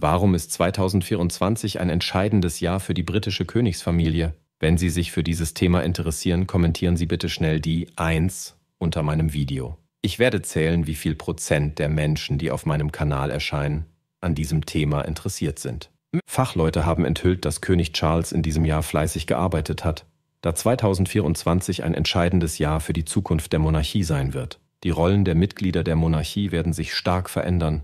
Warum ist 2024 ein entscheidendes Jahr für die britische Königsfamilie? Wenn Sie sich für dieses Thema interessieren, kommentieren Sie bitte schnell die 1 unter meinem Video. Ich werde zählen, wie viel Prozent der Menschen, die auf meinem Kanal erscheinen, an diesem Thema interessiert sind. Fachleute haben enthüllt, dass König Charles in diesem Jahr fleißig gearbeitet hat, da 2024 ein entscheidendes Jahr für die Zukunft der Monarchie sein wird. Die Rollen der Mitglieder der Monarchie werden sich stark verändern.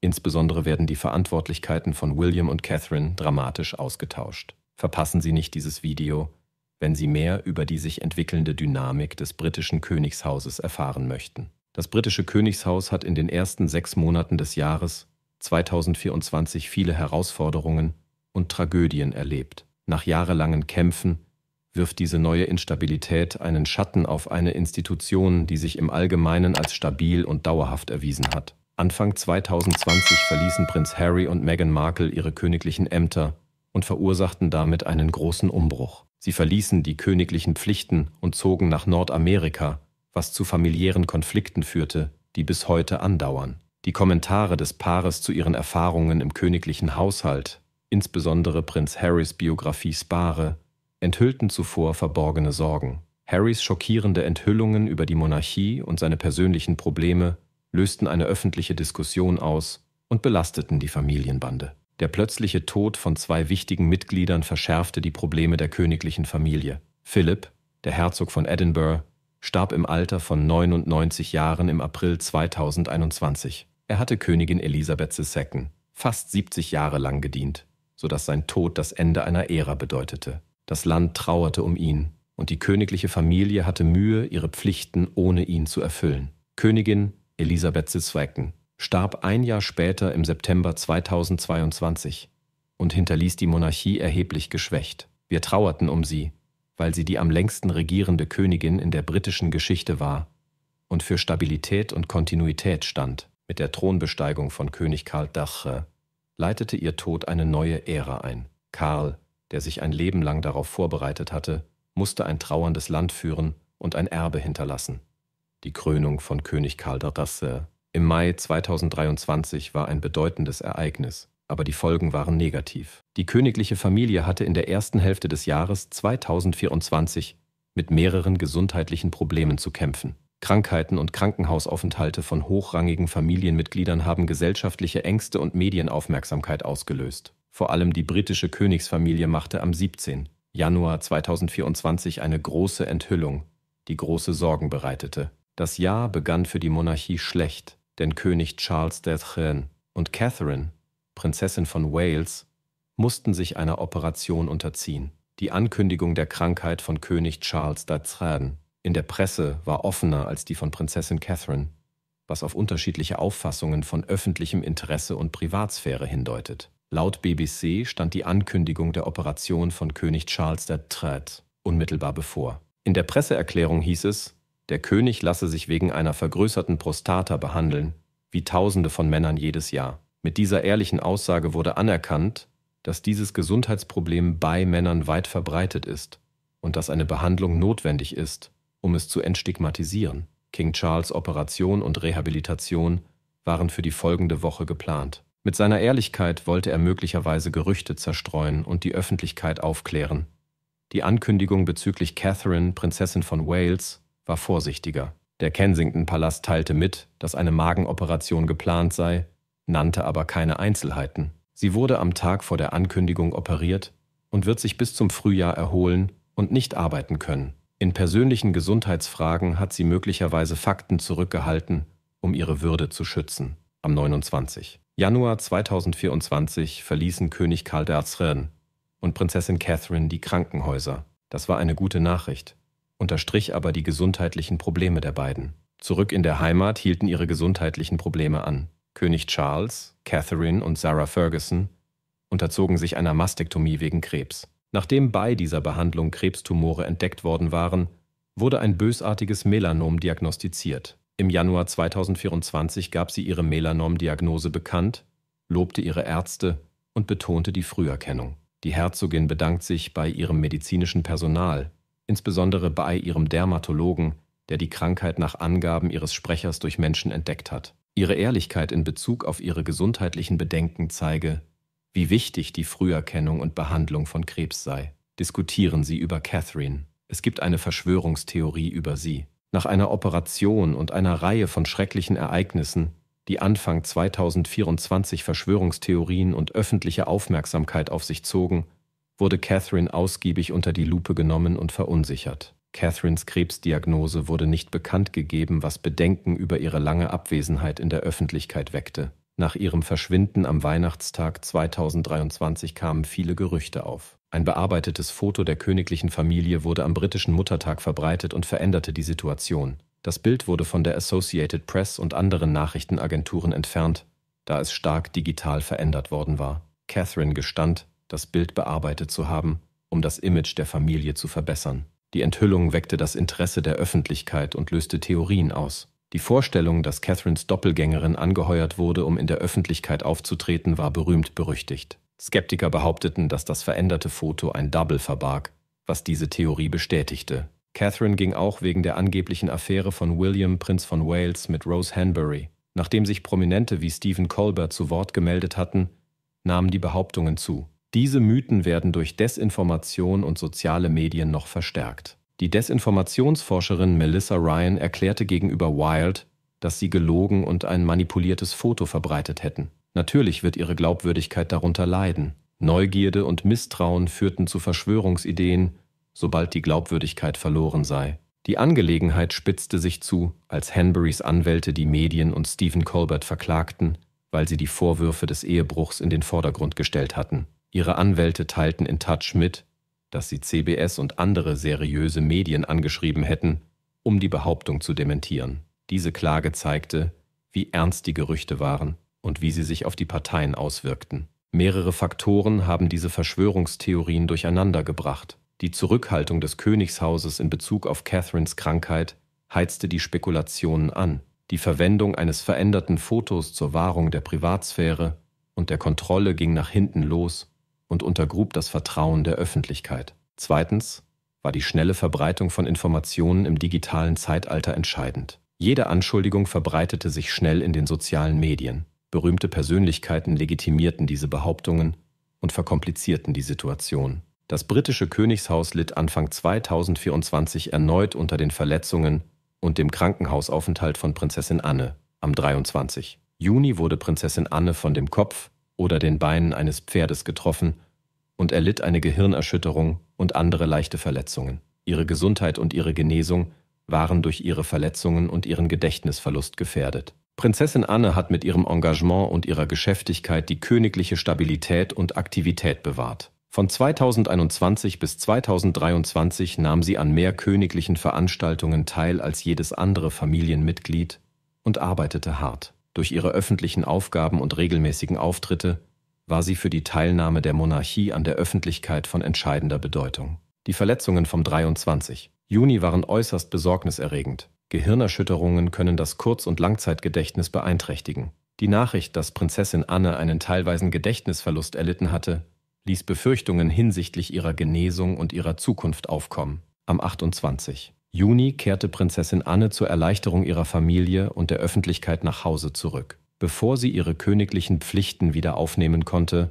Insbesondere werden die Verantwortlichkeiten von William und Catherine dramatisch ausgetauscht. Verpassen Sie nicht dieses Video, wenn Sie mehr über die sich entwickelnde Dynamik des britischen Königshauses erfahren möchten. Das britische Königshaus hat in den ersten sechs Monaten des Jahres 2024 viele Herausforderungen und Tragödien erlebt. Nach jahrelangen Kämpfen wirft diese neue Instabilität einen Schatten auf eine Institution, die sich im Allgemeinen als stabil und dauerhaft erwiesen hat. Anfang 2020 verließen Prinz Harry und Meghan Markle ihre königlichen Ämter und verursachten damit einen großen Umbruch. Sie verließen die königlichen Pflichten und zogen nach Nordamerika, was zu familiären Konflikten führte, die bis heute andauern. Die Kommentare des Paares zu ihren Erfahrungen im königlichen Haushalt, insbesondere Prinz Harrys Biografie Spare, enthüllten zuvor verborgene Sorgen. Harrys schockierende Enthüllungen über die Monarchie und seine persönlichen Probleme lösten eine öffentliche Diskussion aus und belasteten die Familienbande. Der plötzliche Tod von zwei wichtigen Mitgliedern verschärfte die Probleme der königlichen Familie. Philip, der Herzog von Edinburgh, starb im Alter von 99 Jahren im April 2021. Er hatte Königin Elisabeth II. fast 70 Jahre lang gedient, sodass sein Tod das Ende einer Ära bedeutete. Das Land trauerte um ihn, und die königliche Familie hatte Mühe, ihre Pflichten ohne ihn zu erfüllen. Königin Elisabeth Zizweiken starb ein Jahr später im September 2022 und hinterließ die Monarchie erheblich geschwächt. Wir trauerten um sie, weil sie die am längsten regierende Königin in der britischen Geschichte war und für Stabilität und Kontinuität stand. Mit der Thronbesteigung von König Karl Dache leitete ihr Tod eine neue Ära ein. Karl der sich ein Leben lang darauf vorbereitet hatte, musste ein trauerndes Land führen und ein Erbe hinterlassen. Die Krönung von König Karl der Dardasse. Im Mai 2023 war ein bedeutendes Ereignis, aber die Folgen waren negativ. Die königliche Familie hatte in der ersten Hälfte des Jahres 2024 mit mehreren gesundheitlichen Problemen zu kämpfen. Krankheiten und Krankenhausaufenthalte von hochrangigen Familienmitgliedern haben gesellschaftliche Ängste und Medienaufmerksamkeit ausgelöst. Vor allem die britische Königsfamilie machte am 17. Januar 2024 eine große Enthüllung, die große Sorgen bereitete. Das Jahr begann für die Monarchie schlecht, denn König Charles III. und Catherine, Prinzessin von Wales, mussten sich einer Operation unterziehen. Die Ankündigung der Krankheit von König Charles III. in der Presse war offener als die von Prinzessin Catherine, was auf unterschiedliche Auffassungen von öffentlichem Interesse und Privatsphäre hindeutet. Laut BBC stand die Ankündigung der Operation von König Charles III. unmittelbar bevor. In der Presseerklärung hieß es, der König lasse sich wegen einer vergrößerten Prostata behandeln, wie Tausende von Männern jedes Jahr. Mit dieser ehrlichen Aussage wurde anerkannt, dass dieses Gesundheitsproblem bei Männern weit verbreitet ist und dass eine Behandlung notwendig ist, um es zu entstigmatisieren. King Charles Operation und Rehabilitation waren für die folgende Woche geplant. Mit seiner Ehrlichkeit wollte er möglicherweise Gerüchte zerstreuen und die Öffentlichkeit aufklären. Die Ankündigung bezüglich Catherine, Prinzessin von Wales, war vorsichtiger. Der Kensington-Palast teilte mit, dass eine Magenoperation geplant sei, nannte aber keine Einzelheiten. Sie wurde am Tag vor der Ankündigung operiert und wird sich bis zum Frühjahr erholen und nicht arbeiten können. In persönlichen Gesundheitsfragen hat sie möglicherweise Fakten zurückgehalten, um ihre Würde zu schützen. Am 29. Januar 2024 verließen König Karl d'Arzren und Prinzessin Catherine die Krankenhäuser. Das war eine gute Nachricht, unterstrich aber die gesundheitlichen Probleme der beiden. Zurück in der Heimat hielten ihre gesundheitlichen Probleme an. König Charles, Catherine und Sarah Ferguson unterzogen sich einer Mastektomie wegen Krebs. Nachdem bei dieser Behandlung Krebstumore entdeckt worden waren, wurde ein bösartiges Melanom diagnostiziert. Im Januar 2024 gab sie ihre Melanom-Diagnose bekannt, lobte ihre Ärzte und betonte die Früherkennung. Die Herzogin bedankt sich bei ihrem medizinischen Personal, insbesondere bei ihrem Dermatologen, der die Krankheit nach Angaben ihres Sprechers durch Menschen entdeckt hat. Ihre Ehrlichkeit in Bezug auf ihre gesundheitlichen Bedenken zeige, wie wichtig die Früherkennung und Behandlung von Krebs sei. Diskutieren Sie über Catherine. Es gibt eine Verschwörungstheorie über sie. Nach einer Operation und einer Reihe von schrecklichen Ereignissen, die Anfang 2024 Verschwörungstheorien und öffentliche Aufmerksamkeit auf sich zogen, wurde Catherine ausgiebig unter die Lupe genommen und verunsichert. Catherines Krebsdiagnose wurde nicht bekannt gegeben, was Bedenken über ihre lange Abwesenheit in der Öffentlichkeit weckte. Nach ihrem Verschwinden am Weihnachtstag 2023 kamen viele Gerüchte auf. Ein bearbeitetes Foto der königlichen Familie wurde am britischen Muttertag verbreitet und veränderte die Situation. Das Bild wurde von der Associated Press und anderen Nachrichtenagenturen entfernt, da es stark digital verändert worden war. Catherine gestand, das Bild bearbeitet zu haben, um das Image der Familie zu verbessern. Die Enthüllung weckte das Interesse der Öffentlichkeit und löste Theorien aus. Die Vorstellung, dass Catherines Doppelgängerin angeheuert wurde, um in der Öffentlichkeit aufzutreten, war berühmt berüchtigt. Skeptiker behaupteten, dass das veränderte Foto ein Double verbarg, was diese Theorie bestätigte. Catherine ging auch wegen der angeblichen Affäre von William, Prinz von Wales, mit Rose Hanbury. Nachdem sich Prominente wie Stephen Colbert zu Wort gemeldet hatten, nahmen die Behauptungen zu. Diese Mythen werden durch Desinformation und soziale Medien noch verstärkt. Die Desinformationsforscherin Melissa Ryan erklärte gegenüber Wild, dass sie gelogen und ein manipuliertes Foto verbreitet hätten. Natürlich wird ihre Glaubwürdigkeit darunter leiden. Neugierde und Misstrauen führten zu Verschwörungsideen, sobald die Glaubwürdigkeit verloren sei. Die Angelegenheit spitzte sich zu, als Hanburys Anwälte die Medien und Stephen Colbert verklagten, weil sie die Vorwürfe des Ehebruchs in den Vordergrund gestellt hatten. Ihre Anwälte teilten in Touch mit, dass sie CBS und andere seriöse Medien angeschrieben hätten, um die Behauptung zu dementieren. Diese Klage zeigte, wie ernst die Gerüchte waren und wie sie sich auf die Parteien auswirkten. Mehrere Faktoren haben diese Verschwörungstheorien durcheinandergebracht. Die Zurückhaltung des Königshauses in Bezug auf Catherines Krankheit heizte die Spekulationen an. Die Verwendung eines veränderten Fotos zur Wahrung der Privatsphäre und der Kontrolle ging nach hinten los und untergrub das Vertrauen der Öffentlichkeit. Zweitens war die schnelle Verbreitung von Informationen im digitalen Zeitalter entscheidend. Jede Anschuldigung verbreitete sich schnell in den sozialen Medien. Berühmte Persönlichkeiten legitimierten diese Behauptungen und verkomplizierten die Situation. Das britische Königshaus litt Anfang 2024 erneut unter den Verletzungen und dem Krankenhausaufenthalt von Prinzessin Anne am 23. Juni wurde Prinzessin Anne von dem Kopf oder den Beinen eines Pferdes getroffen und erlitt eine Gehirnerschütterung und andere leichte Verletzungen. Ihre Gesundheit und ihre Genesung waren durch ihre Verletzungen und ihren Gedächtnisverlust gefährdet. Prinzessin Anne hat mit ihrem Engagement und ihrer Geschäftigkeit die königliche Stabilität und Aktivität bewahrt. Von 2021 bis 2023 nahm sie an mehr königlichen Veranstaltungen teil als jedes andere Familienmitglied und arbeitete hart. Durch ihre öffentlichen Aufgaben und regelmäßigen Auftritte war sie für die Teilnahme der Monarchie an der Öffentlichkeit von entscheidender Bedeutung. Die Verletzungen vom 23. Juni waren äußerst besorgniserregend. Gehirnerschütterungen können das Kurz- und Langzeitgedächtnis beeinträchtigen. Die Nachricht, dass Prinzessin Anne einen teilweisen Gedächtnisverlust erlitten hatte, ließ Befürchtungen hinsichtlich ihrer Genesung und ihrer Zukunft aufkommen. Am 28. Juni kehrte Prinzessin Anne zur Erleichterung ihrer Familie und der Öffentlichkeit nach Hause zurück. Bevor sie ihre königlichen Pflichten wieder aufnehmen konnte,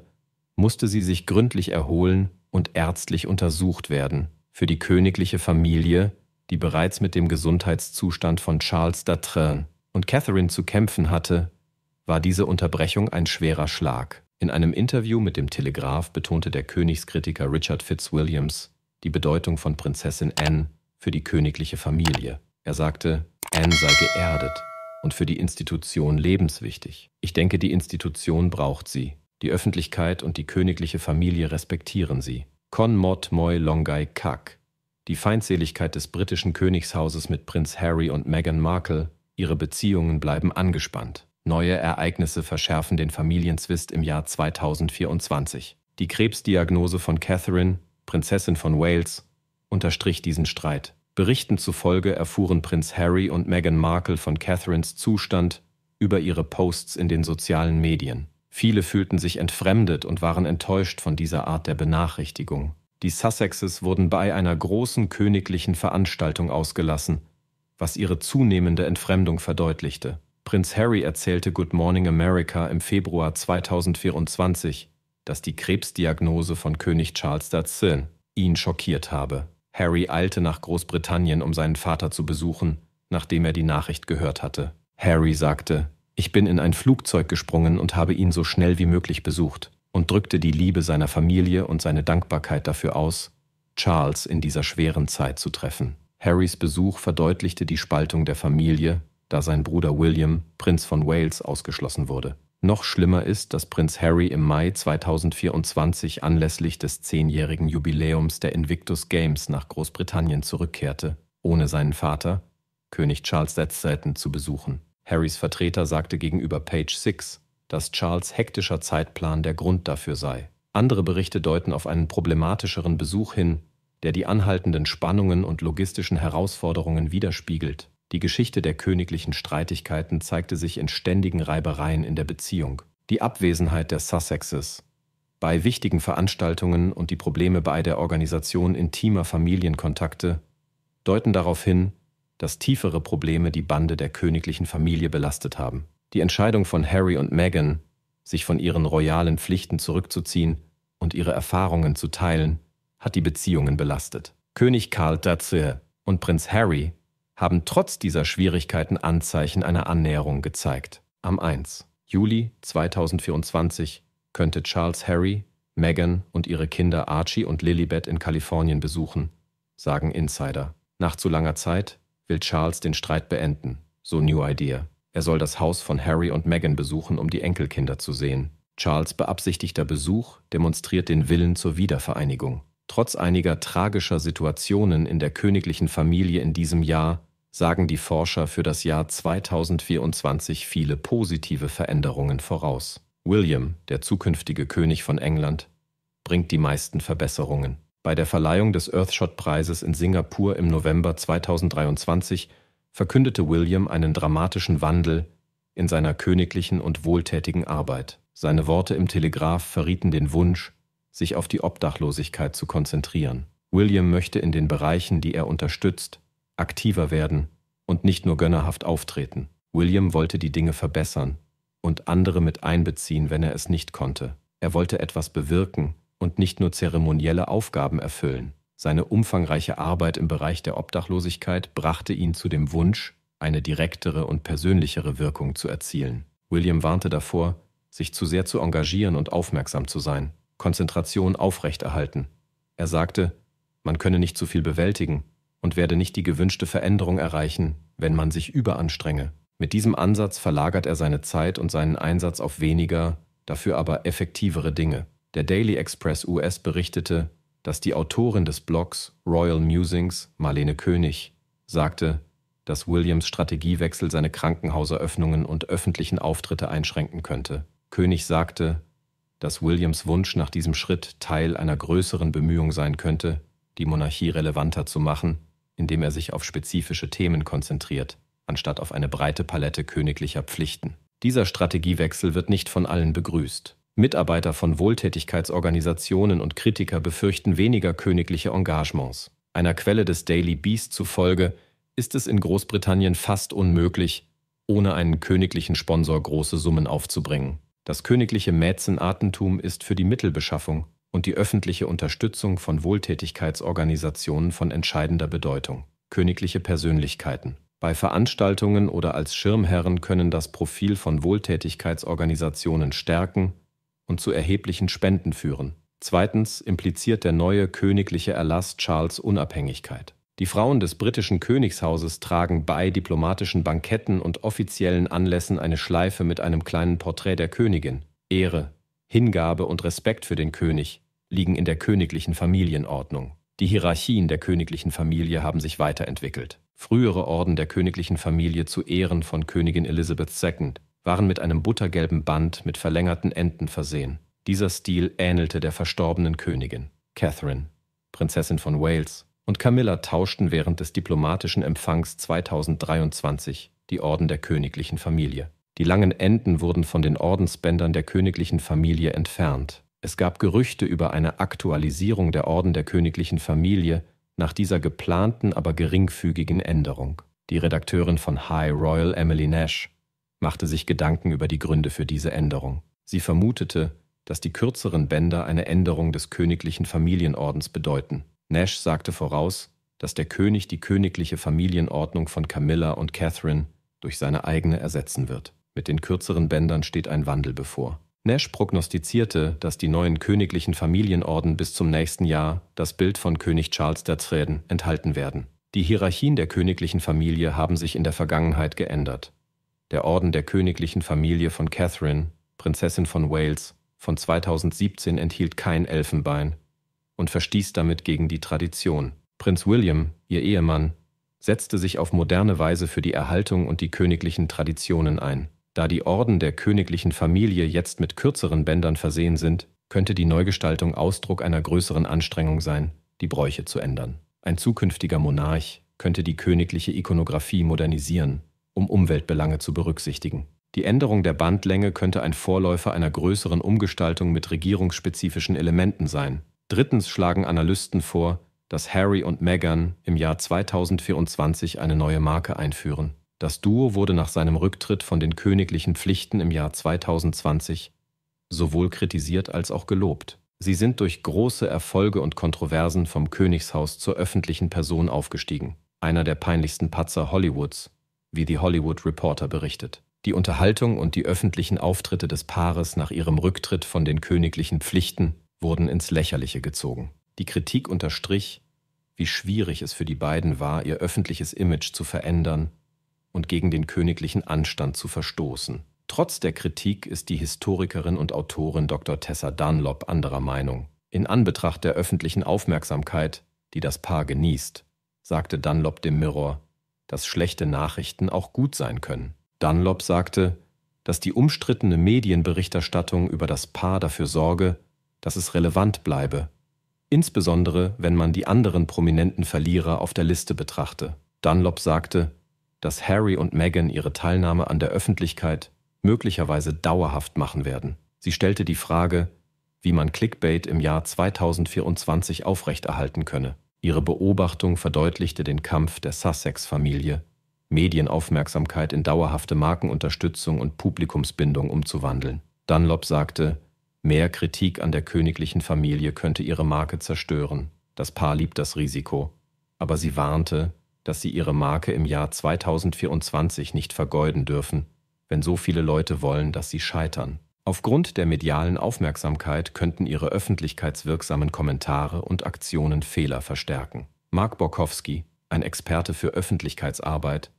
musste sie sich gründlich erholen und ärztlich untersucht werden. Für die königliche Familie die bereits mit dem Gesundheitszustand von Charles Datrain und Catherine zu kämpfen hatte, war diese Unterbrechung ein schwerer Schlag. In einem Interview mit dem Telegraph betonte der Königskritiker Richard Fitzwilliams die Bedeutung von Prinzessin Anne für die königliche Familie. Er sagte, Anne sei geerdet und für die Institution lebenswichtig. Ich denke, die Institution braucht sie. Die Öffentlichkeit und die königliche Familie respektieren sie. Con mot moi longai kak die Feindseligkeit des britischen Königshauses mit Prinz Harry und Meghan Markle, ihre Beziehungen bleiben angespannt. Neue Ereignisse verschärfen den Familienzwist im Jahr 2024. Die Krebsdiagnose von Catherine, Prinzessin von Wales, unterstrich diesen Streit. Berichten zufolge erfuhren Prinz Harry und Meghan Markle von Catherines Zustand über ihre Posts in den sozialen Medien. Viele fühlten sich entfremdet und waren enttäuscht von dieser Art der Benachrichtigung. Die Sussexes wurden bei einer großen königlichen Veranstaltung ausgelassen, was ihre zunehmende Entfremdung verdeutlichte. Prinz Harry erzählte Good Morning America im Februar 2024, dass die Krebsdiagnose von König Charles III ihn schockiert habe. Harry eilte nach Großbritannien, um seinen Vater zu besuchen, nachdem er die Nachricht gehört hatte. Harry sagte, ich bin in ein Flugzeug gesprungen und habe ihn so schnell wie möglich besucht und drückte die Liebe seiner Familie und seine Dankbarkeit dafür aus, Charles in dieser schweren Zeit zu treffen. Harrys Besuch verdeutlichte die Spaltung der Familie, da sein Bruder William, Prinz von Wales, ausgeschlossen wurde. Noch schlimmer ist, dass Prinz Harry im Mai 2024 anlässlich des zehnjährigen Jubiläums der Invictus Games nach Großbritannien zurückkehrte, ohne seinen Vater, König Charles II., zu besuchen. Harrys Vertreter sagte gegenüber Page 6, dass Charles hektischer Zeitplan der Grund dafür sei. Andere Berichte deuten auf einen problematischeren Besuch hin, der die anhaltenden Spannungen und logistischen Herausforderungen widerspiegelt. Die Geschichte der königlichen Streitigkeiten zeigte sich in ständigen Reibereien in der Beziehung. Die Abwesenheit der Sussexes bei wichtigen Veranstaltungen und die Probleme bei der Organisation intimer Familienkontakte deuten darauf hin, dass tiefere Probleme die Bande der königlichen Familie belastet haben. Die Entscheidung von Harry und Meghan, sich von ihren royalen Pflichten zurückzuziehen und ihre Erfahrungen zu teilen, hat die Beziehungen belastet. König Karl III. und Prinz Harry haben trotz dieser Schwierigkeiten Anzeichen einer Annäherung gezeigt. Am 1. Juli 2024 könnte Charles Harry, Meghan und ihre Kinder Archie und Lilibet in Kalifornien besuchen, sagen Insider. Nach zu langer Zeit will Charles den Streit beenden, so New Idea. Er soll das Haus von Harry und Meghan besuchen, um die Enkelkinder zu sehen. Charles beabsichtigter Besuch demonstriert den Willen zur Wiedervereinigung. Trotz einiger tragischer Situationen in der königlichen Familie in diesem Jahr sagen die Forscher für das Jahr 2024 viele positive Veränderungen voraus. William, der zukünftige König von England, bringt die meisten Verbesserungen. Bei der Verleihung des Earthshot-Preises in Singapur im November 2023 verkündete William einen dramatischen Wandel in seiner königlichen und wohltätigen Arbeit. Seine Worte im Telegraph verrieten den Wunsch, sich auf die Obdachlosigkeit zu konzentrieren. William möchte in den Bereichen, die er unterstützt, aktiver werden und nicht nur gönnerhaft auftreten. William wollte die Dinge verbessern und andere mit einbeziehen, wenn er es nicht konnte. Er wollte etwas bewirken und nicht nur zeremonielle Aufgaben erfüllen. Seine umfangreiche Arbeit im Bereich der Obdachlosigkeit brachte ihn zu dem Wunsch, eine direktere und persönlichere Wirkung zu erzielen. William warnte davor, sich zu sehr zu engagieren und aufmerksam zu sein, Konzentration aufrechterhalten. Er sagte, man könne nicht zu viel bewältigen und werde nicht die gewünschte Veränderung erreichen, wenn man sich überanstrenge. Mit diesem Ansatz verlagert er seine Zeit und seinen Einsatz auf weniger, dafür aber effektivere Dinge. Der Daily Express US berichtete, dass die Autorin des Blogs Royal Musings, Marlene König, sagte, dass Williams Strategiewechsel seine Krankenhauseröffnungen und öffentlichen Auftritte einschränken könnte. König sagte, dass Williams Wunsch nach diesem Schritt Teil einer größeren Bemühung sein könnte, die Monarchie relevanter zu machen, indem er sich auf spezifische Themen konzentriert, anstatt auf eine breite Palette königlicher Pflichten. Dieser Strategiewechsel wird nicht von allen begrüßt. Mitarbeiter von Wohltätigkeitsorganisationen und Kritiker befürchten weniger königliche Engagements. Einer Quelle des Daily Beast zufolge ist es in Großbritannien fast unmöglich, ohne einen königlichen Sponsor große Summen aufzubringen. Das königliche Mäzenartentum ist für die Mittelbeschaffung und die öffentliche Unterstützung von Wohltätigkeitsorganisationen von entscheidender Bedeutung. Königliche Persönlichkeiten. Bei Veranstaltungen oder als Schirmherren können das Profil von Wohltätigkeitsorganisationen stärken und zu erheblichen Spenden führen. Zweitens impliziert der neue königliche Erlass Charles Unabhängigkeit. Die Frauen des britischen Königshauses tragen bei diplomatischen Banketten und offiziellen Anlässen eine Schleife mit einem kleinen Porträt der Königin. Ehre, Hingabe und Respekt für den König liegen in der königlichen Familienordnung. Die Hierarchien der königlichen Familie haben sich weiterentwickelt. Frühere Orden der königlichen Familie zu Ehren von Königin Elizabeth II waren mit einem buttergelben Band mit verlängerten Enden versehen. Dieser Stil ähnelte der verstorbenen Königin, Catherine, Prinzessin von Wales, und Camilla tauschten während des diplomatischen Empfangs 2023 die Orden der königlichen Familie. Die langen Enden wurden von den Ordensbändern der königlichen Familie entfernt. Es gab Gerüchte über eine Aktualisierung der Orden der königlichen Familie nach dieser geplanten, aber geringfügigen Änderung. Die Redakteurin von High Royal Emily Nash machte sich Gedanken über die Gründe für diese Änderung. Sie vermutete, dass die kürzeren Bänder eine Änderung des königlichen Familienordens bedeuten. Nash sagte voraus, dass der König die königliche Familienordnung von Camilla und Catherine durch seine eigene ersetzen wird. Mit den kürzeren Bändern steht ein Wandel bevor. Nash prognostizierte, dass die neuen königlichen Familienorden bis zum nächsten Jahr das Bild von König Charles III. enthalten werden. Die Hierarchien der königlichen Familie haben sich in der Vergangenheit geändert der Orden der königlichen Familie von Catherine, Prinzessin von Wales, von 2017 enthielt kein Elfenbein und verstieß damit gegen die Tradition. Prinz William, ihr Ehemann, setzte sich auf moderne Weise für die Erhaltung und die königlichen Traditionen ein. Da die Orden der königlichen Familie jetzt mit kürzeren Bändern versehen sind, könnte die Neugestaltung Ausdruck einer größeren Anstrengung sein, die Bräuche zu ändern. Ein zukünftiger Monarch könnte die königliche Ikonographie modernisieren um Umweltbelange zu berücksichtigen. Die Änderung der Bandlänge könnte ein Vorläufer einer größeren Umgestaltung mit regierungsspezifischen Elementen sein. Drittens schlagen Analysten vor, dass Harry und Meghan im Jahr 2024 eine neue Marke einführen. Das Duo wurde nach seinem Rücktritt von den königlichen Pflichten im Jahr 2020 sowohl kritisiert als auch gelobt. Sie sind durch große Erfolge und Kontroversen vom Königshaus zur öffentlichen Person aufgestiegen. Einer der peinlichsten Patzer Hollywoods, wie die Hollywood Reporter berichtet. Die Unterhaltung und die öffentlichen Auftritte des Paares nach ihrem Rücktritt von den königlichen Pflichten wurden ins Lächerliche gezogen. Die Kritik unterstrich, wie schwierig es für die beiden war, ihr öffentliches Image zu verändern und gegen den königlichen Anstand zu verstoßen. Trotz der Kritik ist die Historikerin und Autorin Dr. Tessa Dunlop anderer Meinung. In Anbetracht der öffentlichen Aufmerksamkeit, die das Paar genießt, sagte Dunlop dem Mirror, dass schlechte Nachrichten auch gut sein können. Dunlop sagte, dass die umstrittene Medienberichterstattung über das Paar dafür sorge, dass es relevant bleibe, insbesondere wenn man die anderen prominenten Verlierer auf der Liste betrachte. Dunlop sagte, dass Harry und Meghan ihre Teilnahme an der Öffentlichkeit möglicherweise dauerhaft machen werden. Sie stellte die Frage, wie man Clickbait im Jahr 2024 aufrechterhalten könne. Ihre Beobachtung verdeutlichte den Kampf der Sussex-Familie, Medienaufmerksamkeit in dauerhafte Markenunterstützung und Publikumsbindung umzuwandeln. Dunlop sagte, mehr Kritik an der königlichen Familie könnte ihre Marke zerstören. Das Paar liebt das Risiko. Aber sie warnte, dass sie ihre Marke im Jahr 2024 nicht vergeuden dürfen, wenn so viele Leute wollen, dass sie scheitern. Aufgrund der medialen Aufmerksamkeit könnten ihre öffentlichkeitswirksamen Kommentare und Aktionen Fehler verstärken. Mark Borkowski, ein Experte für Öffentlichkeitsarbeit,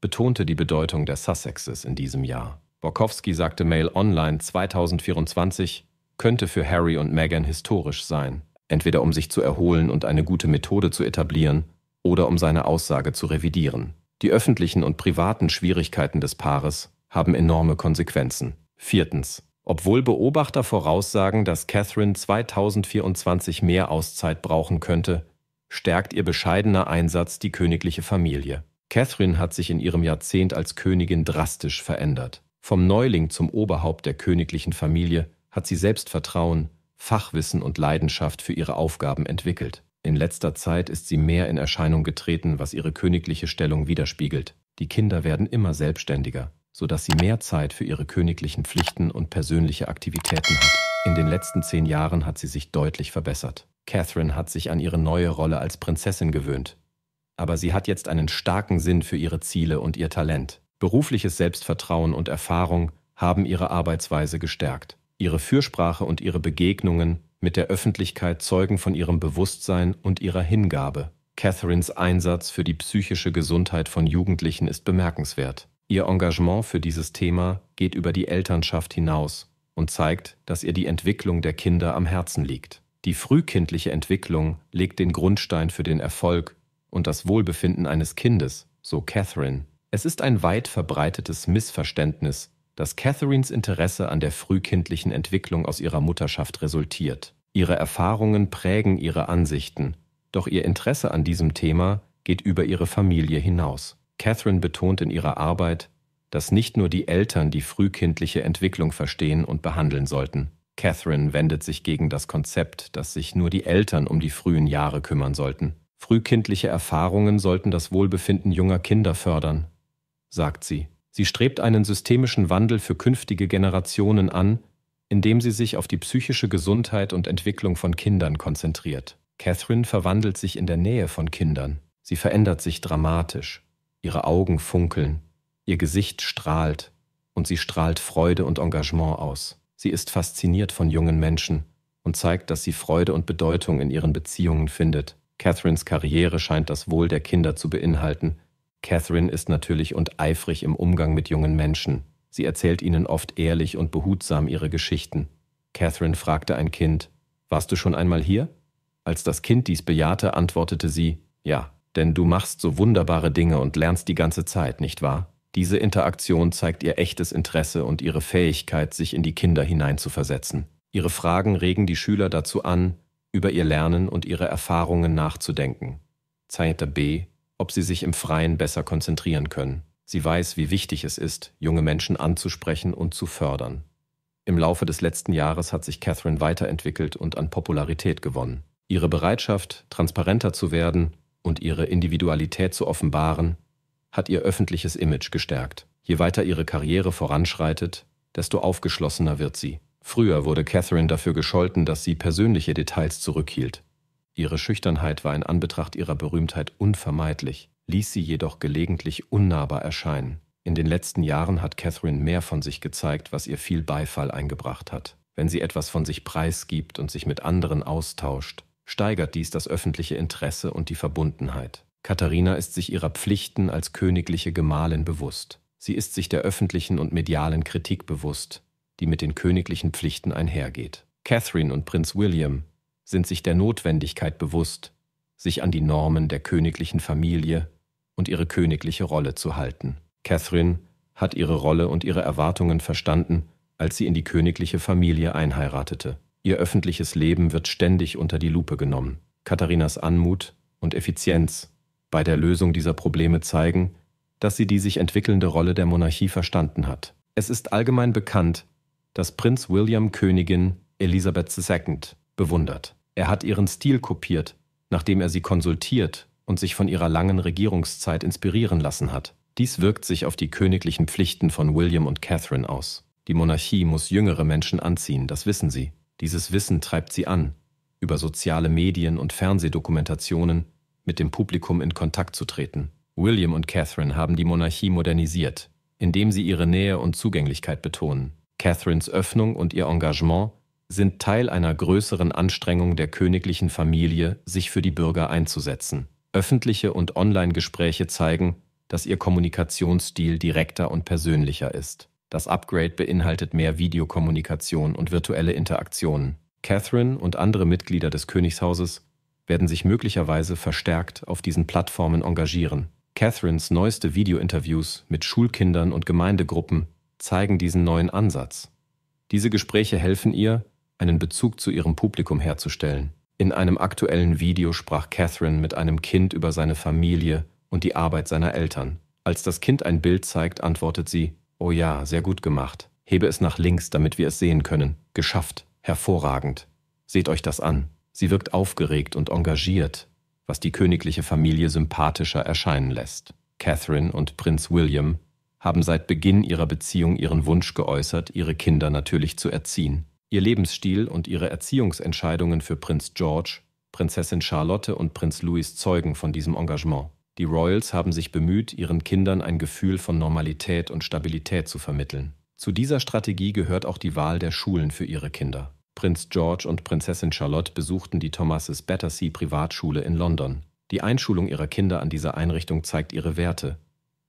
betonte die Bedeutung der Sussexes in diesem Jahr. Borkowski sagte Mail Online 2024 könnte für Harry und Meghan historisch sein, entweder um sich zu erholen und eine gute Methode zu etablieren oder um seine Aussage zu revidieren. Die öffentlichen und privaten Schwierigkeiten des Paares haben enorme Konsequenzen. Viertens obwohl Beobachter voraussagen, dass Catherine 2024 mehr Auszeit brauchen könnte, stärkt ihr bescheidener Einsatz die königliche Familie. Catherine hat sich in ihrem Jahrzehnt als Königin drastisch verändert. Vom Neuling zum Oberhaupt der königlichen Familie hat sie Selbstvertrauen, Fachwissen und Leidenschaft für ihre Aufgaben entwickelt. In letzter Zeit ist sie mehr in Erscheinung getreten, was ihre königliche Stellung widerspiegelt. Die Kinder werden immer selbstständiger sodass sie mehr Zeit für ihre königlichen Pflichten und persönliche Aktivitäten hat. In den letzten zehn Jahren hat sie sich deutlich verbessert. Catherine hat sich an ihre neue Rolle als Prinzessin gewöhnt. Aber sie hat jetzt einen starken Sinn für ihre Ziele und ihr Talent. Berufliches Selbstvertrauen und Erfahrung haben ihre Arbeitsweise gestärkt. Ihre Fürsprache und ihre Begegnungen mit der Öffentlichkeit zeugen von ihrem Bewusstsein und ihrer Hingabe. Catherines Einsatz für die psychische Gesundheit von Jugendlichen ist bemerkenswert. Ihr Engagement für dieses Thema geht über die Elternschaft hinaus und zeigt, dass ihr die Entwicklung der Kinder am Herzen liegt. Die frühkindliche Entwicklung legt den Grundstein für den Erfolg und das Wohlbefinden eines Kindes, so Catherine. Es ist ein weit verbreitetes Missverständnis, dass Catherines Interesse an der frühkindlichen Entwicklung aus ihrer Mutterschaft resultiert. Ihre Erfahrungen prägen ihre Ansichten, doch ihr Interesse an diesem Thema geht über ihre Familie hinaus. Catherine betont in ihrer Arbeit, dass nicht nur die Eltern die frühkindliche Entwicklung verstehen und behandeln sollten. Catherine wendet sich gegen das Konzept, dass sich nur die Eltern um die frühen Jahre kümmern sollten. Frühkindliche Erfahrungen sollten das Wohlbefinden junger Kinder fördern, sagt sie. Sie strebt einen systemischen Wandel für künftige Generationen an, indem sie sich auf die psychische Gesundheit und Entwicklung von Kindern konzentriert. Catherine verwandelt sich in der Nähe von Kindern. Sie verändert sich dramatisch. Ihre Augen funkeln, ihr Gesicht strahlt und sie strahlt Freude und Engagement aus. Sie ist fasziniert von jungen Menschen und zeigt, dass sie Freude und Bedeutung in ihren Beziehungen findet. Catherines Karriere scheint das Wohl der Kinder zu beinhalten. Catherine ist natürlich und eifrig im Umgang mit jungen Menschen. Sie erzählt ihnen oft ehrlich und behutsam ihre Geschichten. Catherine fragte ein Kind, Warst du schon einmal hier? Als das Kind dies bejahte, antwortete sie, Ja, denn du machst so wunderbare Dinge und lernst die ganze Zeit, nicht wahr? Diese Interaktion zeigt ihr echtes Interesse und ihre Fähigkeit, sich in die Kinder hineinzuversetzen. Ihre Fragen regen die Schüler dazu an, über ihr Lernen und ihre Erfahrungen nachzudenken. Zeiter B, ob sie sich im Freien besser konzentrieren können. Sie weiß, wie wichtig es ist, junge Menschen anzusprechen und zu fördern. Im Laufe des letzten Jahres hat sich Catherine weiterentwickelt und an Popularität gewonnen. Ihre Bereitschaft, transparenter zu werden und ihre Individualität zu offenbaren, hat ihr öffentliches Image gestärkt. Je weiter ihre Karriere voranschreitet, desto aufgeschlossener wird sie. Früher wurde Catherine dafür gescholten, dass sie persönliche Details zurückhielt. Ihre Schüchternheit war in Anbetracht ihrer Berühmtheit unvermeidlich, ließ sie jedoch gelegentlich unnahbar erscheinen. In den letzten Jahren hat Catherine mehr von sich gezeigt, was ihr viel Beifall eingebracht hat. Wenn sie etwas von sich preisgibt und sich mit anderen austauscht, steigert dies das öffentliche Interesse und die Verbundenheit. Katharina ist sich ihrer Pflichten als königliche Gemahlin bewusst. Sie ist sich der öffentlichen und medialen Kritik bewusst, die mit den königlichen Pflichten einhergeht. Catherine und Prinz William sind sich der Notwendigkeit bewusst, sich an die Normen der königlichen Familie und ihre königliche Rolle zu halten. Catherine hat ihre Rolle und ihre Erwartungen verstanden, als sie in die königliche Familie einheiratete. Ihr öffentliches Leben wird ständig unter die Lupe genommen. Katharinas Anmut und Effizienz bei der Lösung dieser Probleme zeigen, dass sie die sich entwickelnde Rolle der Monarchie verstanden hat. Es ist allgemein bekannt, dass Prinz William Königin Elisabeth II. bewundert. Er hat ihren Stil kopiert, nachdem er sie konsultiert und sich von ihrer langen Regierungszeit inspirieren lassen hat. Dies wirkt sich auf die königlichen Pflichten von William und Catherine aus. Die Monarchie muss jüngere Menschen anziehen, das wissen sie. Dieses Wissen treibt sie an, über soziale Medien und Fernsehdokumentationen mit dem Publikum in Kontakt zu treten. William und Catherine haben die Monarchie modernisiert, indem sie ihre Nähe und Zugänglichkeit betonen. Catherines Öffnung und ihr Engagement sind Teil einer größeren Anstrengung der königlichen Familie, sich für die Bürger einzusetzen. Öffentliche und Online-Gespräche zeigen, dass ihr Kommunikationsstil direkter und persönlicher ist. Das Upgrade beinhaltet mehr Videokommunikation und virtuelle Interaktionen. Catherine und andere Mitglieder des Königshauses werden sich möglicherweise verstärkt auf diesen Plattformen engagieren. Catherines neueste Videointerviews mit Schulkindern und Gemeindegruppen zeigen diesen neuen Ansatz. Diese Gespräche helfen ihr, einen Bezug zu ihrem Publikum herzustellen. In einem aktuellen Video sprach Catherine mit einem Kind über seine Familie und die Arbeit seiner Eltern. Als das Kind ein Bild zeigt, antwortet sie, Oh ja, sehr gut gemacht. Hebe es nach links, damit wir es sehen können. Geschafft. Hervorragend. Seht euch das an. Sie wirkt aufgeregt und engagiert, was die königliche Familie sympathischer erscheinen lässt. Catherine und Prinz William haben seit Beginn ihrer Beziehung ihren Wunsch geäußert, ihre Kinder natürlich zu erziehen. Ihr Lebensstil und ihre Erziehungsentscheidungen für Prinz George, Prinzessin Charlotte und Prinz Louis zeugen von diesem Engagement. Die Royals haben sich bemüht, ihren Kindern ein Gefühl von Normalität und Stabilität zu vermitteln. Zu dieser Strategie gehört auch die Wahl der Schulen für ihre Kinder. Prinz George und Prinzessin Charlotte besuchten die Thomases Battersea Privatschule in London. Die Einschulung ihrer Kinder an dieser Einrichtung zeigt ihre Werte,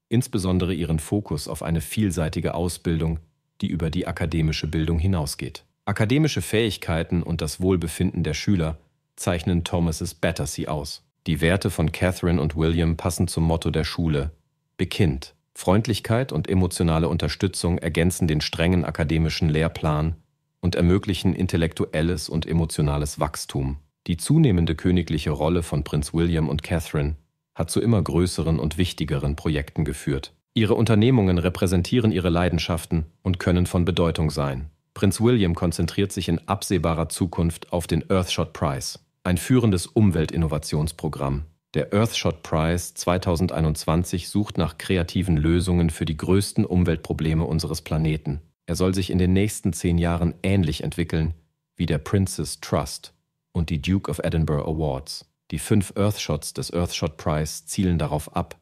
insbesondere ihren Fokus auf eine vielseitige Ausbildung, die über die akademische Bildung hinausgeht. Akademische Fähigkeiten und das Wohlbefinden der Schüler zeichnen Thomases Battersea aus. Die Werte von Catherine und William passen zum Motto der Schule: Bekind. Freundlichkeit und emotionale Unterstützung ergänzen den strengen akademischen Lehrplan und ermöglichen intellektuelles und emotionales Wachstum. Die zunehmende königliche Rolle von Prinz William und Catherine hat zu immer größeren und wichtigeren Projekten geführt. Ihre Unternehmungen repräsentieren ihre Leidenschaften und können von Bedeutung sein. Prinz William konzentriert sich in absehbarer Zukunft auf den Earthshot Prize, ein führendes Umweltinnovationsprogramm. Der Earthshot Prize 2021 sucht nach kreativen Lösungen für die größten Umweltprobleme unseres Planeten. Er soll sich in den nächsten zehn Jahren ähnlich entwickeln wie der Princess Trust und die Duke of Edinburgh Awards. Die fünf Earthshots des Earthshot Prize zielen darauf ab,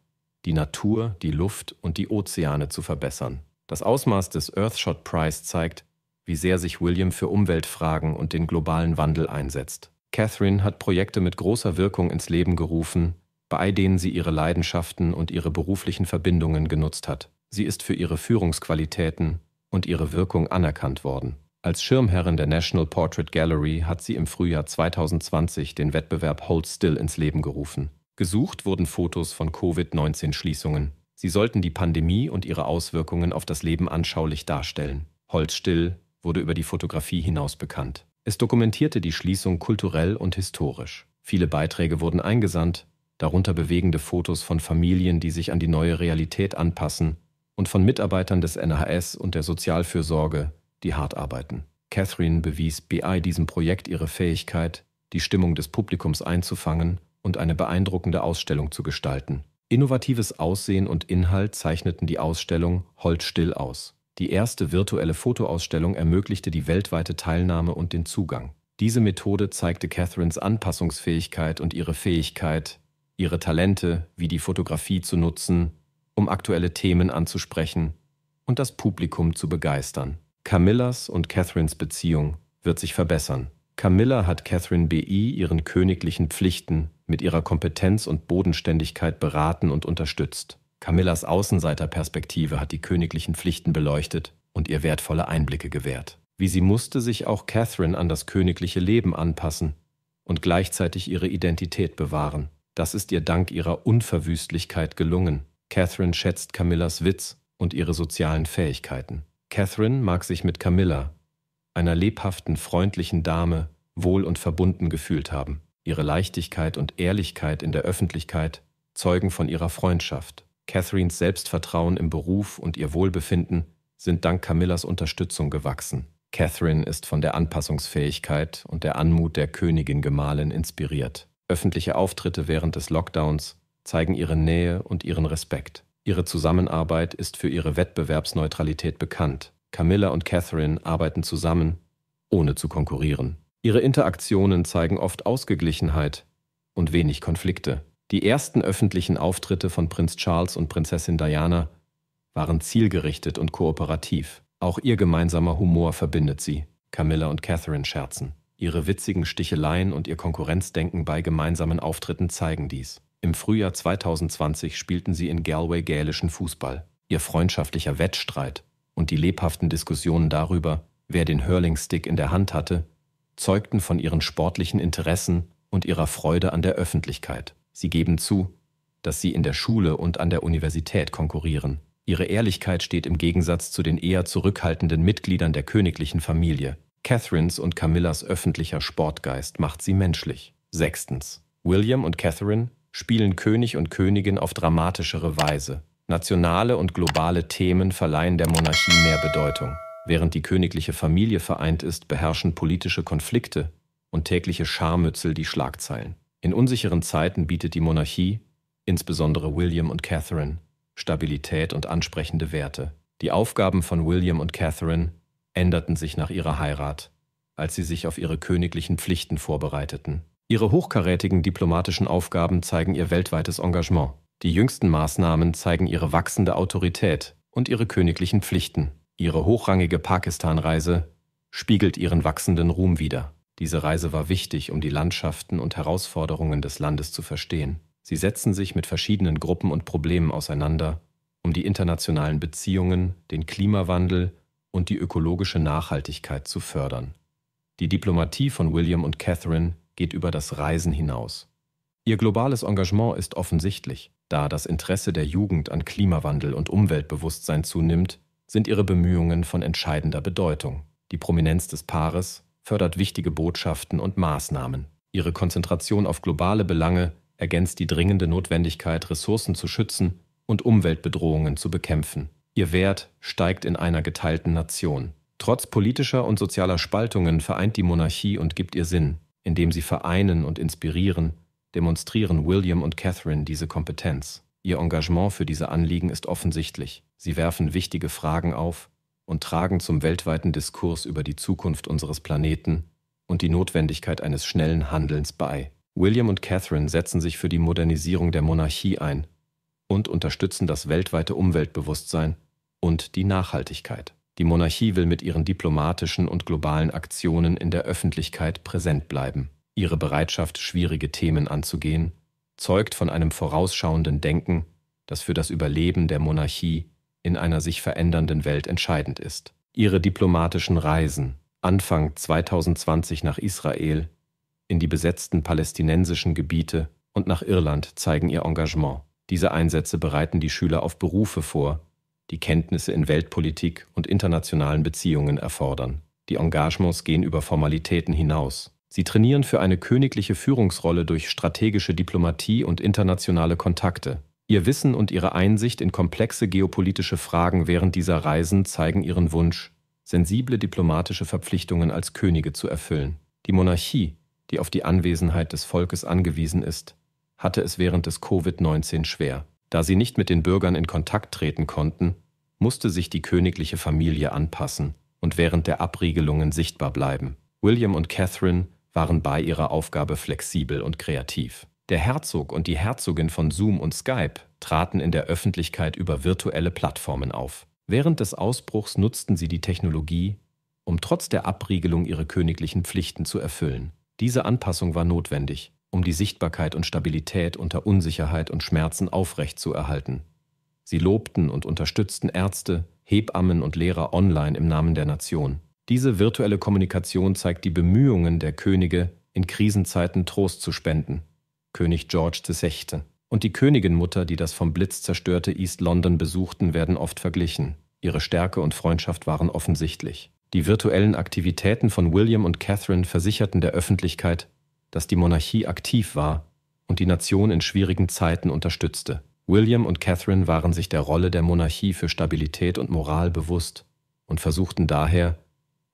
die Natur, die Luft und die Ozeane zu verbessern. Das Ausmaß des Earthshot Prize zeigt, wie sehr sich William für Umweltfragen und den globalen Wandel einsetzt. Catherine hat Projekte mit großer Wirkung ins Leben gerufen, bei denen sie ihre Leidenschaften und ihre beruflichen Verbindungen genutzt hat. Sie ist für ihre Führungsqualitäten und ihre Wirkung anerkannt worden. Als Schirmherrin der National Portrait Gallery hat sie im Frühjahr 2020 den Wettbewerb Hold Still ins Leben gerufen. Gesucht wurden Fotos von Covid-19-Schließungen. Sie sollten die Pandemie und ihre Auswirkungen auf das Leben anschaulich darstellen. Hold Still wurde über die Fotografie hinaus bekannt. Es dokumentierte die Schließung kulturell und historisch. Viele Beiträge wurden eingesandt, darunter bewegende Fotos von Familien, die sich an die neue Realität anpassen und von Mitarbeitern des NHS und der Sozialfürsorge, die hart arbeiten. Catherine bewies BI diesem Projekt ihre Fähigkeit, die Stimmung des Publikums einzufangen und eine beeindruckende Ausstellung zu gestalten. Innovatives Aussehen und Inhalt zeichneten die Ausstellung Holt still aus. Die erste virtuelle Fotoausstellung ermöglichte die weltweite Teilnahme und den Zugang. Diese Methode zeigte Catherines Anpassungsfähigkeit und ihre Fähigkeit, ihre Talente wie die Fotografie zu nutzen, um aktuelle Themen anzusprechen und das Publikum zu begeistern. Camillas und Catherines Beziehung wird sich verbessern. Camilla hat Catherine B.I. ihren königlichen Pflichten mit ihrer Kompetenz und Bodenständigkeit beraten und unterstützt. Camillas Außenseiterperspektive hat die königlichen Pflichten beleuchtet und ihr wertvolle Einblicke gewährt. Wie sie musste sich auch Catherine an das königliche Leben anpassen und gleichzeitig ihre Identität bewahren. Das ist ihr dank ihrer Unverwüstlichkeit gelungen. Catherine schätzt Camillas Witz und ihre sozialen Fähigkeiten. Catherine mag sich mit Camilla, einer lebhaften, freundlichen Dame, wohl und verbunden gefühlt haben. Ihre Leichtigkeit und Ehrlichkeit in der Öffentlichkeit zeugen von ihrer Freundschaft. Catherines Selbstvertrauen im Beruf und ihr Wohlbefinden sind dank Camillas Unterstützung gewachsen. Catherine ist von der Anpassungsfähigkeit und der Anmut der Königin-Gemahlin inspiriert. Öffentliche Auftritte während des Lockdowns zeigen ihre Nähe und ihren Respekt. Ihre Zusammenarbeit ist für ihre Wettbewerbsneutralität bekannt. Camilla und Catherine arbeiten zusammen, ohne zu konkurrieren. Ihre Interaktionen zeigen oft Ausgeglichenheit und wenig Konflikte. Die ersten öffentlichen Auftritte von Prinz Charles und Prinzessin Diana waren zielgerichtet und kooperativ. Auch ihr gemeinsamer Humor verbindet sie. Camilla und Catherine scherzen. Ihre witzigen Sticheleien und ihr Konkurrenzdenken bei gemeinsamen Auftritten zeigen dies. Im Frühjahr 2020 spielten sie in Galway gälischen Fußball. Ihr freundschaftlicher Wettstreit und die lebhaften Diskussionen darüber, wer den Hurling-Stick in der Hand hatte, zeugten von ihren sportlichen Interessen und ihrer Freude an der Öffentlichkeit. Sie geben zu, dass sie in der Schule und an der Universität konkurrieren. Ihre Ehrlichkeit steht im Gegensatz zu den eher zurückhaltenden Mitgliedern der königlichen Familie. Catherines und Camillas öffentlicher Sportgeist macht sie menschlich. Sechstens. William und Catherine spielen König und Königin auf dramatischere Weise. Nationale und globale Themen verleihen der Monarchie mehr Bedeutung. Während die königliche Familie vereint ist, beherrschen politische Konflikte und tägliche Scharmützel die Schlagzeilen. In unsicheren Zeiten bietet die Monarchie, insbesondere William und Catherine, Stabilität und ansprechende Werte. Die Aufgaben von William und Catherine änderten sich nach ihrer Heirat, als sie sich auf ihre königlichen Pflichten vorbereiteten. Ihre hochkarätigen diplomatischen Aufgaben zeigen ihr weltweites Engagement. Die jüngsten Maßnahmen zeigen ihre wachsende Autorität und ihre königlichen Pflichten. Ihre hochrangige Pakistanreise spiegelt ihren wachsenden Ruhm wider. Diese Reise war wichtig, um die Landschaften und Herausforderungen des Landes zu verstehen. Sie setzten sich mit verschiedenen Gruppen und Problemen auseinander, um die internationalen Beziehungen, den Klimawandel und die ökologische Nachhaltigkeit zu fördern. Die Diplomatie von William und Catherine geht über das Reisen hinaus. Ihr globales Engagement ist offensichtlich. Da das Interesse der Jugend an Klimawandel und Umweltbewusstsein zunimmt, sind ihre Bemühungen von entscheidender Bedeutung. Die Prominenz des Paares fördert wichtige Botschaften und Maßnahmen. Ihre Konzentration auf globale Belange ergänzt die dringende Notwendigkeit, Ressourcen zu schützen und Umweltbedrohungen zu bekämpfen. Ihr Wert steigt in einer geteilten Nation. Trotz politischer und sozialer Spaltungen vereint die Monarchie und gibt ihr Sinn, indem sie vereinen und inspirieren, demonstrieren William und Catherine diese Kompetenz. Ihr Engagement für diese Anliegen ist offensichtlich. Sie werfen wichtige Fragen auf, und tragen zum weltweiten Diskurs über die Zukunft unseres Planeten und die Notwendigkeit eines schnellen Handelns bei. William und Catherine setzen sich für die Modernisierung der Monarchie ein und unterstützen das weltweite Umweltbewusstsein und die Nachhaltigkeit. Die Monarchie will mit ihren diplomatischen und globalen Aktionen in der Öffentlichkeit präsent bleiben. Ihre Bereitschaft, schwierige Themen anzugehen, zeugt von einem vorausschauenden Denken, das für das Überleben der Monarchie in einer sich verändernden Welt entscheidend ist. Ihre diplomatischen Reisen Anfang 2020 nach Israel, in die besetzten palästinensischen Gebiete und nach Irland zeigen ihr Engagement. Diese Einsätze bereiten die Schüler auf Berufe vor, die Kenntnisse in Weltpolitik und internationalen Beziehungen erfordern. Die Engagements gehen über Formalitäten hinaus. Sie trainieren für eine königliche Führungsrolle durch strategische Diplomatie und internationale Kontakte. Ihr Wissen und ihre Einsicht in komplexe geopolitische Fragen während dieser Reisen zeigen ihren Wunsch, sensible diplomatische Verpflichtungen als Könige zu erfüllen. Die Monarchie, die auf die Anwesenheit des Volkes angewiesen ist, hatte es während des Covid-19 schwer. Da sie nicht mit den Bürgern in Kontakt treten konnten, musste sich die königliche Familie anpassen und während der Abriegelungen sichtbar bleiben. William und Catherine waren bei ihrer Aufgabe flexibel und kreativ. Der Herzog und die Herzogin von Zoom und Skype traten in der Öffentlichkeit über virtuelle Plattformen auf. Während des Ausbruchs nutzten sie die Technologie, um trotz der Abriegelung ihre königlichen Pflichten zu erfüllen. Diese Anpassung war notwendig, um die Sichtbarkeit und Stabilität unter Unsicherheit und Schmerzen aufrechtzuerhalten. Sie lobten und unterstützten Ärzte, Hebammen und Lehrer online im Namen der Nation. Diese virtuelle Kommunikation zeigt die Bemühungen der Könige, in Krisenzeiten Trost zu spenden. König George VI. Und die Königinmutter, die das vom Blitz zerstörte East London besuchten, werden oft verglichen. Ihre Stärke und Freundschaft waren offensichtlich. Die virtuellen Aktivitäten von William und Catherine versicherten der Öffentlichkeit, dass die Monarchie aktiv war und die Nation in schwierigen Zeiten unterstützte. William und Catherine waren sich der Rolle der Monarchie für Stabilität und Moral bewusst und versuchten daher,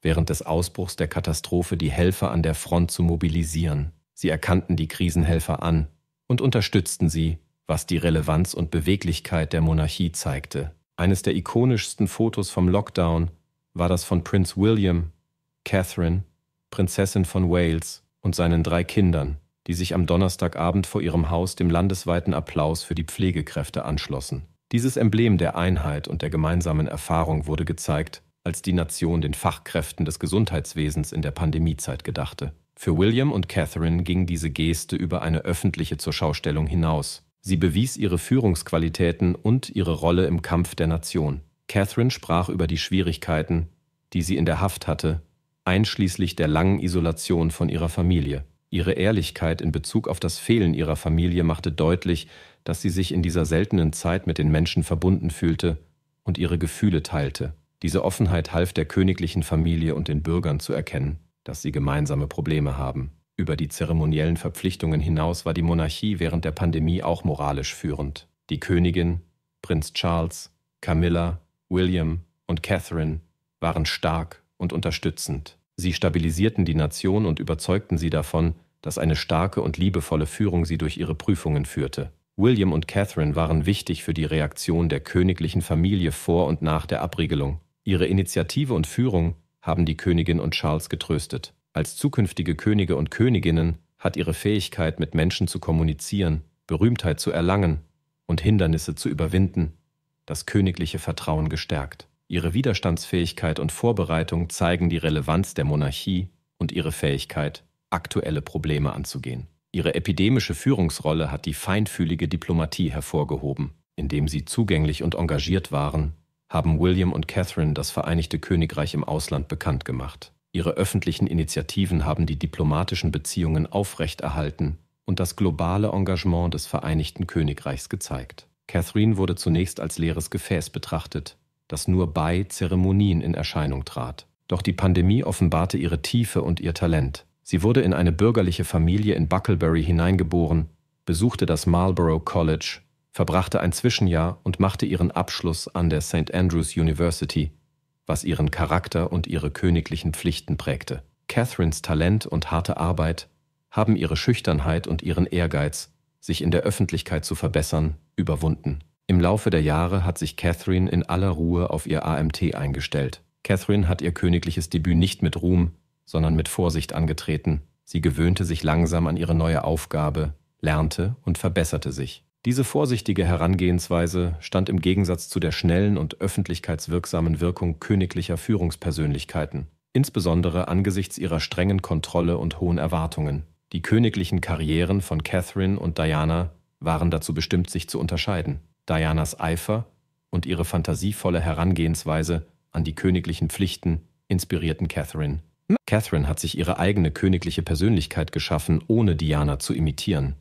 während des Ausbruchs der Katastrophe die Helfer an der Front zu mobilisieren. Sie erkannten die Krisenhelfer an und unterstützten sie, was die Relevanz und Beweglichkeit der Monarchie zeigte. Eines der ikonischsten Fotos vom Lockdown war das von Prinz William, Catherine, Prinzessin von Wales und seinen drei Kindern, die sich am Donnerstagabend vor ihrem Haus dem landesweiten Applaus für die Pflegekräfte anschlossen. Dieses Emblem der Einheit und der gemeinsamen Erfahrung wurde gezeigt, als die Nation den Fachkräften des Gesundheitswesens in der Pandemiezeit gedachte. Für William und Catherine ging diese Geste über eine öffentliche Zurschaustellung hinaus. Sie bewies ihre Führungsqualitäten und ihre Rolle im Kampf der Nation. Catherine sprach über die Schwierigkeiten, die sie in der Haft hatte, einschließlich der langen Isolation von ihrer Familie. Ihre Ehrlichkeit in Bezug auf das Fehlen ihrer Familie machte deutlich, dass sie sich in dieser seltenen Zeit mit den Menschen verbunden fühlte und ihre Gefühle teilte. Diese Offenheit half der königlichen Familie und den Bürgern zu erkennen, dass sie gemeinsame Probleme haben. Über die zeremoniellen Verpflichtungen hinaus war die Monarchie während der Pandemie auch moralisch führend. Die Königin, Prinz Charles, Camilla, William und Catherine waren stark und unterstützend. Sie stabilisierten die Nation und überzeugten sie davon, dass eine starke und liebevolle Führung sie durch ihre Prüfungen führte. William und Catherine waren wichtig für die Reaktion der königlichen Familie vor und nach der Abriegelung. Ihre Initiative und Führung haben die Königin und Charles getröstet. Als zukünftige Könige und Königinnen hat ihre Fähigkeit, mit Menschen zu kommunizieren, Berühmtheit zu erlangen und Hindernisse zu überwinden, das königliche Vertrauen gestärkt. Ihre Widerstandsfähigkeit und Vorbereitung zeigen die Relevanz der Monarchie und ihre Fähigkeit, aktuelle Probleme anzugehen. Ihre epidemische Führungsrolle hat die feinfühlige Diplomatie hervorgehoben, indem sie zugänglich und engagiert waren haben William und Catherine das Vereinigte Königreich im Ausland bekannt gemacht. Ihre öffentlichen Initiativen haben die diplomatischen Beziehungen aufrechterhalten und das globale Engagement des Vereinigten Königreichs gezeigt. Catherine wurde zunächst als leeres Gefäß betrachtet, das nur bei Zeremonien in Erscheinung trat. Doch die Pandemie offenbarte ihre Tiefe und ihr Talent. Sie wurde in eine bürgerliche Familie in Bucklebury hineingeboren, besuchte das Marlborough College verbrachte ein Zwischenjahr und machte ihren Abschluss an der St. Andrews University, was ihren Charakter und ihre königlichen Pflichten prägte. Catherines Talent und harte Arbeit haben ihre Schüchternheit und ihren Ehrgeiz, sich in der Öffentlichkeit zu verbessern, überwunden. Im Laufe der Jahre hat sich Catherine in aller Ruhe auf ihr AMT eingestellt. Catherine hat ihr königliches Debüt nicht mit Ruhm, sondern mit Vorsicht angetreten. Sie gewöhnte sich langsam an ihre neue Aufgabe, lernte und verbesserte sich. Diese vorsichtige Herangehensweise stand im Gegensatz zu der schnellen und öffentlichkeitswirksamen Wirkung königlicher Führungspersönlichkeiten, insbesondere angesichts ihrer strengen Kontrolle und hohen Erwartungen. Die königlichen Karrieren von Catherine und Diana waren dazu bestimmt, sich zu unterscheiden. Dianas Eifer und ihre fantasievolle Herangehensweise an die königlichen Pflichten inspirierten Catherine. Catherine hat sich ihre eigene königliche Persönlichkeit geschaffen, ohne Diana zu imitieren.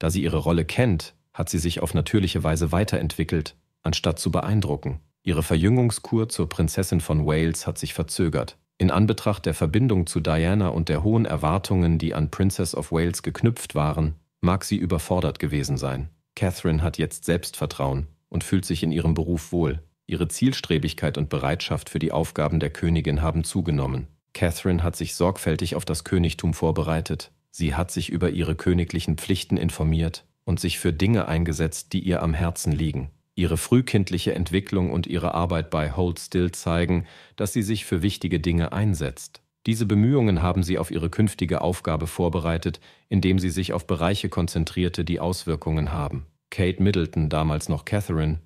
Da sie ihre Rolle kennt, hat sie sich auf natürliche Weise weiterentwickelt, anstatt zu beeindrucken. Ihre Verjüngungskur zur Prinzessin von Wales hat sich verzögert. In Anbetracht der Verbindung zu Diana und der hohen Erwartungen, die an Princess of Wales geknüpft waren, mag sie überfordert gewesen sein. Catherine hat jetzt Selbstvertrauen und fühlt sich in ihrem Beruf wohl. Ihre Zielstrebigkeit und Bereitschaft für die Aufgaben der Königin haben zugenommen. Catherine hat sich sorgfältig auf das Königtum vorbereitet. Sie hat sich über ihre königlichen Pflichten informiert und sich für Dinge eingesetzt, die ihr am Herzen liegen. Ihre frühkindliche Entwicklung und ihre Arbeit bei Hold Still zeigen, dass sie sich für wichtige Dinge einsetzt. Diese Bemühungen haben sie auf ihre künftige Aufgabe vorbereitet, indem sie sich auf Bereiche konzentrierte, die Auswirkungen haben. Kate Middleton, damals noch Catherine,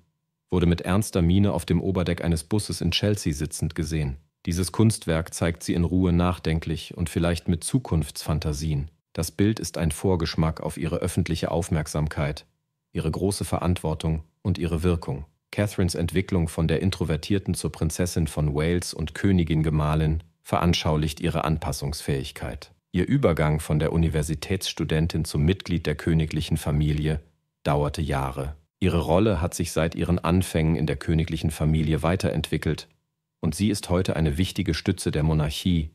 wurde mit ernster Miene auf dem Oberdeck eines Busses in Chelsea sitzend gesehen. Dieses Kunstwerk zeigt sie in Ruhe nachdenklich und vielleicht mit Zukunftsfantasien. Das Bild ist ein Vorgeschmack auf ihre öffentliche Aufmerksamkeit, ihre große Verantwortung und ihre Wirkung. Catherines Entwicklung von der Introvertierten zur Prinzessin von Wales und Königin Gemahlin veranschaulicht ihre Anpassungsfähigkeit. Ihr Übergang von der Universitätsstudentin zum Mitglied der königlichen Familie dauerte Jahre. Ihre Rolle hat sich seit ihren Anfängen in der königlichen Familie weiterentwickelt und sie ist heute eine wichtige Stütze der Monarchie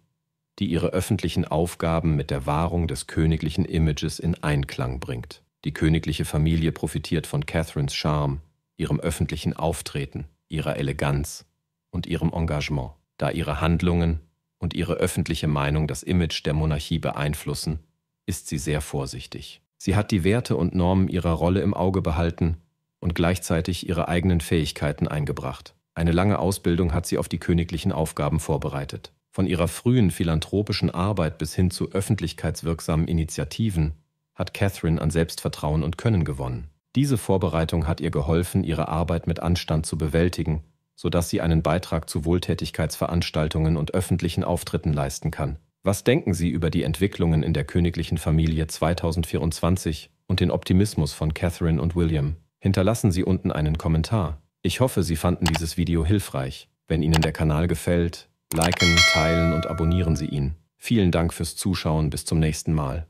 die ihre öffentlichen Aufgaben mit der Wahrung des königlichen Images in Einklang bringt. Die königliche Familie profitiert von Catherines Charme, ihrem öffentlichen Auftreten, ihrer Eleganz und ihrem Engagement, da ihre Handlungen und ihre öffentliche Meinung das Image der Monarchie beeinflussen, ist sie sehr vorsichtig. Sie hat die Werte und Normen ihrer Rolle im Auge behalten und gleichzeitig ihre eigenen Fähigkeiten eingebracht. Eine lange Ausbildung hat sie auf die königlichen Aufgaben vorbereitet. Von ihrer frühen philanthropischen Arbeit bis hin zu öffentlichkeitswirksamen Initiativen hat Catherine an Selbstvertrauen und Können gewonnen. Diese Vorbereitung hat ihr geholfen, ihre Arbeit mit Anstand zu bewältigen, sodass sie einen Beitrag zu Wohltätigkeitsveranstaltungen und öffentlichen Auftritten leisten kann. Was denken Sie über die Entwicklungen in der königlichen Familie 2024 und den Optimismus von Catherine und William? Hinterlassen Sie unten einen Kommentar. Ich hoffe, Sie fanden dieses Video hilfreich. Wenn Ihnen der Kanal gefällt, Liken, teilen und abonnieren Sie ihn. Vielen Dank fürs Zuschauen. Bis zum nächsten Mal.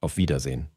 Auf Wiedersehen.